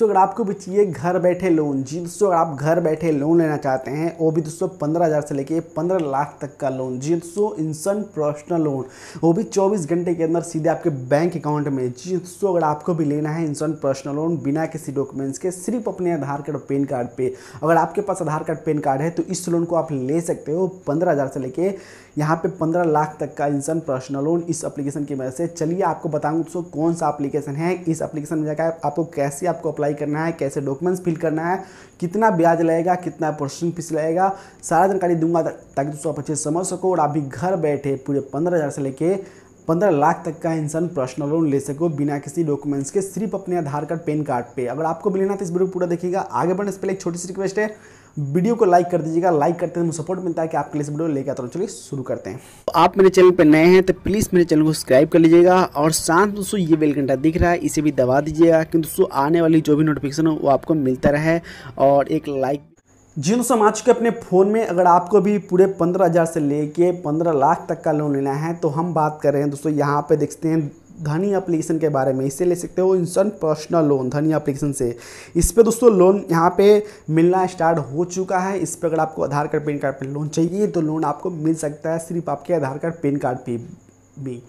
दोस्तों अगर आपको भी चाहिए घर बैठे लोन जी दोस्तों अगर आप घर बैठे लोन लेना चाहते हैं वो भी दोस्तों पंद्रह हज़ार से लेके पंद्रह लाख तक का लोन जी दोस्तों इंसान पर्सनल लोन वो भी चौबीस घंटे के अंदर सीधे आपके बैंक अकाउंट में जी दोस्तों अगर आपको भी लेना है इंसान पर्सनल लोन बिना किसी डॉक्यूमेंट्स के सिर्फ अपने आधार कार्ड और पेन कार्ड पर अगर आपके पास आधार कार्ड पेन कार्ड है तो इस लोन को आप ले सकते हो पंद्रह से लेके यहाँ पे 15 लाख तक का इंसान पर्सनल लोन इस एप्लीकेशन की मदद से चलिए आपको बताऊँ दोस्तों कौन सा एप्लीकेशन है इस एप्लीकेशन में जाकर आपको कैसे आपको अप्लाई करना है कैसे डॉक्यूमेंट्स फिल करना है कितना ब्याज लगेगा कितना प्रोसेसिंग फीस लगेगा सारा जानकारी दूंगा ताकि दोस्तों आप अच्छे समझ सको और आप भी घर बैठे पूरे पंद्रह से लेके पंद्रह लाख तक का इंसान पर्सनल लोन ले सको बिना किसी डॉक्यूमेंट्स के सिर्फ अपने आधार कार्ड पेन कार्ड पे अगर आपको भी लेना तो इस वीडियो पूरा देखिएगा आगे बढ़ने से पहले एक छोटी सी रिक्वेस्ट है वीडियो को लाइक कर दीजिएगा लाइक करते हैं सपोर्ट मिलता है कि आपके लिए इस वीडियो लेकर आता हूँ चलिए शुरू करते हैं तो आप मेरे चैनल पर नए हैं तो प्लीज़ मेरे चैनल को सब्सक्राइब कर लीजिएगा और साथ दोस्तों ये बेल घंटा दिख रहा है इसे भी दबा दीजिएगा क्योंकि दोस्तों आने वाली जो भी नोटिफिकेशन हो वो आपको मिलता रहे और एक लाइक जी दोस्तों आ के अपने फ़ोन में अगर आपको भी पूरे पंद्रह हज़ार से लेके पंद्रह लाख तक का लोन लेना है तो हम बात कर रहे हैं दोस्तों यहाँ पे देखते हैं धनी एप्लीकेशन के बारे में इससे ले सकते हो इंसान पर्सनल लोन धनी एप्लीकेशन से इस पर दोस्तों लोन यहाँ पे मिलना स्टार्ट हो चुका है इस पर अगर आपको आधार कार्ड पेन कार्ड पर लोन चाहिए तो लोन आपको मिल सकता है सिर्फ आपके आधार कार्ड पेन कार्ड पे भी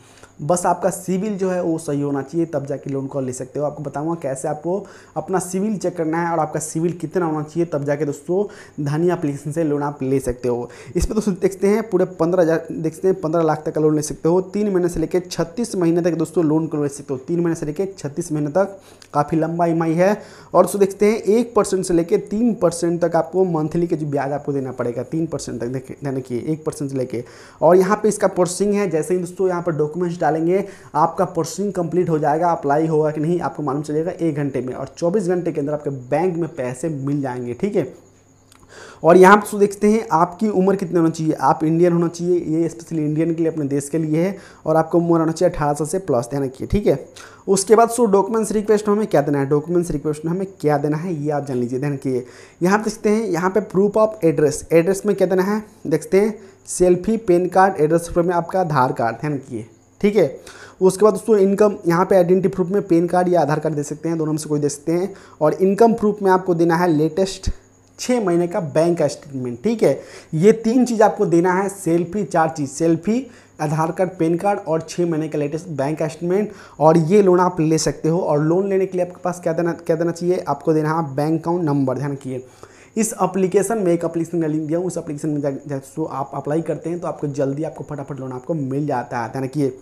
बस आपका सिविल जो है वो सही होना चाहिए तब जाके लोन कॉल ले सकते हो आपको बताऊंगा कैसे आपको अपना सिविल चेक करना है और आपका सिविल कितना होना चाहिए तब जाके दोस्तों धनी अप्लीकेशन से लोन आप ले सकते हो इस पर दोस्तों देखते हैं पूरे पंद्रह हज़ार देखते हैं पंद्रह लाख तक का लोन ले सकते हो तीन महीने से लेकर छत्तीस महीने तक दोस्तों लोन को ले सकते हो तीन महीने से लेकर छत्तीस महीने तक काफ़ी लंबा ई है और दोस्तों देखते हैं एक परसेंट से लेकर तीन परसेंट तक आपको मंथली के जो ब्याज आपको देना पड़ेगा तीन परसेंट तक देखिए एक परसेंट से लेकर और यहाँ पर इसका प्रोसेसिंग है जैसे ही दोस्तों यहाँ पर डॉक्यूमेंट्स डालेंगे आपका प्रोसेसिंग कंप्लीट हो जाएगा अप्लाई होगा कि नहीं आपको मालूम चलेगा एक घंटे में और चौबीस घंटे के अंदर आपके बैंक में पैसे मिल जाएंगे ठीक है और यहाँ पर तो देखते हैं आपकी उम्र कितनी होना चाहिए आप इंडियन होना चाहिए ये स्पेशली इंडियन के लिए अपने देश के लिए है और आपको उम्र होना चाहिए अठारह से प्लस ध्यान रखिए ठीक है उसके बाद सो डॉक्यूमेंट्स रिक्वेस्ट में हमें क्या देना है डॉक्यूमेंट्स रिक्वेस्ट में हमें क्या देना है ये आप जान लीजिए ध्यान रखिए यहाँ देखते हैं यहाँ पर प्रूफ ऑफ एड्रेस एड्रेस में क्या देना है देखते हैं सेल्फी पेन कार्ड एड्रेस में आपका आधार कार्ड ध्यान रखिए ठीक है उसके बाद दोस्तों इनकम यहाँ पे आइडेंटिटी प्रूफ में पेन कार्ड या आधार कार्ड दे सकते हैं दोनों में से कोई दे सकते हैं और इनकम प्रूफ में आपको देना है लेटेस्ट छः महीने का बैंक स्टेटमेंट ठीक है ये तीन चीज़ आपको देना है सेल्फी चार चीज़ selfie Aadhaar card PAN card और छः महीने का लेटेस्ट बैंक स्टेटमेंट और ये लोन आप ले सकते हो और लोन लेने के लिए आपके पास क्या देना क्या देना चाहिए आपको देना है बैंक अकाउंट नंबर ध्यान किए इस एप्लीकेशन में एक एप्लीकेशन का लिंक दिया हूँ उस एप्लीकेशन में जैसे आप अप्लाई करते हैं तो आपको जल्दी आपको फटाफट लोन आपको मिल जाता है ध्यान रखिए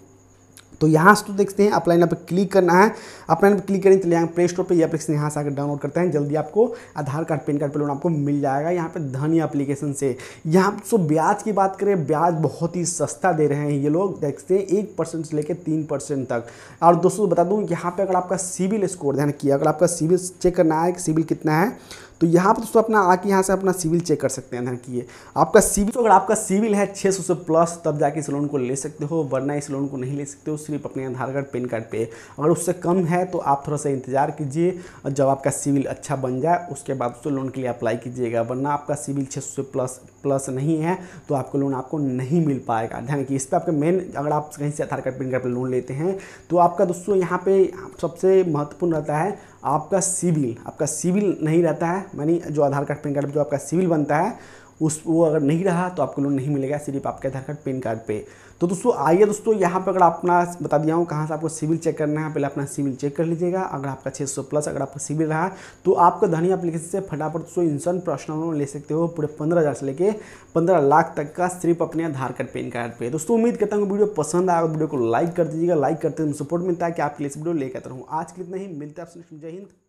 तो यहाँ से तो देखते हैं अपलाइन पर क्लिक करना है अपलाइन पर क्लिक करें तो यहाँ प्ले स्टोर पर ये अपलिकेशन यहाँ से आकर डाउनलोड करते हैं जल्दी आपको आधार कार्ड पेन कार्ड पर लोन आपको मिल जाएगा यहाँ पर धनी एप्लीकेशन से यहाँ सो तो ब्याज की बात करें ब्याज बहुत ही सस्ता दे रहे हैं ये लोग देखते हैं एक परसेंट से लेकर तीन परसेंट तक और दोस्तों बता दूँ यहाँ पर अगर आपका सिविल स्कोर ध्यान किया अगर आपका सिविल चेक करना है कि सिविल कितना है तो यहाँ पर दोस्तों अपना आके यहाँ से अपना सिविल चेक कर सकते हैं ध्यान किए आपका सिविल तो अगर आपका सिविल है छः सौ से प्लस तब जाके इस लोन को ले सकते हो वरना इस लोन को नहीं ले सकते हो सिर्फ अपने आधार कार्ड पेन कार्ड पे अगर उससे कम है तो आप थोड़ा सा इंतजार कीजिए जब आपका सिविल अच्छा बन जाए उसके बाद उस लोन के लिए अप्लाई कीजिएगा वरना आपका सिविल छः सौ से प्लस प्लस नहीं है तो आपको लोन आपको नहीं मिल पाएगा ध्यान कि इस पर आपका मेन अगर आप कहीं से आधार कार्ड पिन कार्ड पर लोन लेते हैं तो आपका दोस्तों यहाँ पे सबसे महत्वपूर्ण रहता है आपका सिविल आपका सिविल नहीं रहता है मानी जो आधार कार्ड पिन कार्ड पर जो आपका सिविल बनता है उस वो अगर नहीं रहा तो आपको लोन नहीं मिलेगा सिर्फ आपके आधार कार्ड पेन कार्ड पे तो दोस्तों आइए दोस्तों यहाँ पर अगर अपना बता दिया हूँ कहाँ से आपको सिविल चेक करना है पहले अपना सिविल चेक कर लीजिएगा अगर आपका 600 प्लस अगर आपका सिविल रहा तो आपका धनी एप्लीकेशन से फटाफट दोस्तों इंसान पर्सनल लोन ले सकते हो पूरे पंद्रह हज़ार से लेकर पंद्रह लाख तक का सिर्फ अपने आधार कार्ड पेन कार्ड पर दोस्तों उम्मीद करता हूँ वीडियो पसंद आएगा वीडियो को लाइक कर दीजिएगा लाइक करते हुए सपोर्ट मिलता है कि आपके लिए वीडियो लेकर रहूँ आज के इतना ही मिलता है आपसे जय हिंद